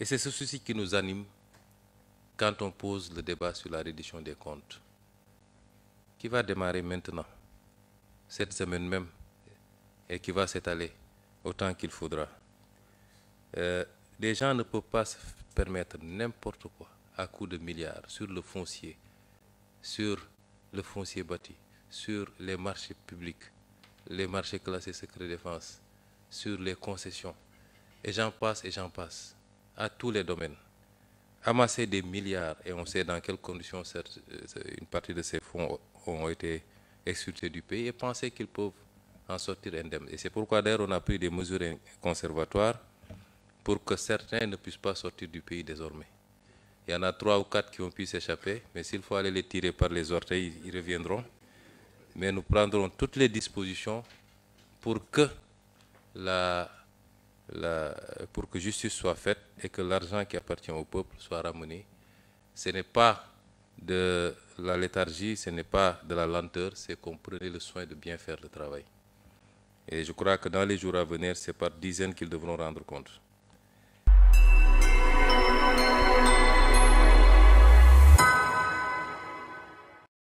Et c'est ce souci qui nous anime quand on pose le débat sur la reddition des comptes, qui va démarrer maintenant, cette semaine même, et qui va s'étaler autant qu'il faudra. les euh, gens ne peuvent pas se permettre n'importe quoi à coups de milliards sur le foncier, sur le foncier bâti, sur les marchés publics, les marchés classés secret défense, sur les concessions, et j'en passe et j'en passe à tous les domaines. Amasser des milliards, et on sait dans quelles conditions euh, une partie de ces fonds ont été exfiltrés du pays, et penser qu'ils peuvent en sortir indemnes. Et c'est pourquoi d'ailleurs on a pris des mesures conservatoires pour que certains ne puissent pas sortir du pays désormais. Il y en a trois ou quatre qui ont pu s'échapper, mais s'il faut aller les tirer par les orteils, ils reviendront. Mais nous prendrons toutes les dispositions pour que la pour que justice soit faite et que l'argent qui appartient au peuple soit ramené. Ce n'est pas de la léthargie, ce n'est pas de la lenteur, c'est qu'on prenait le soin de bien faire le travail. Et je crois que dans les jours à venir, c'est par dizaines qu'ils devront rendre compte.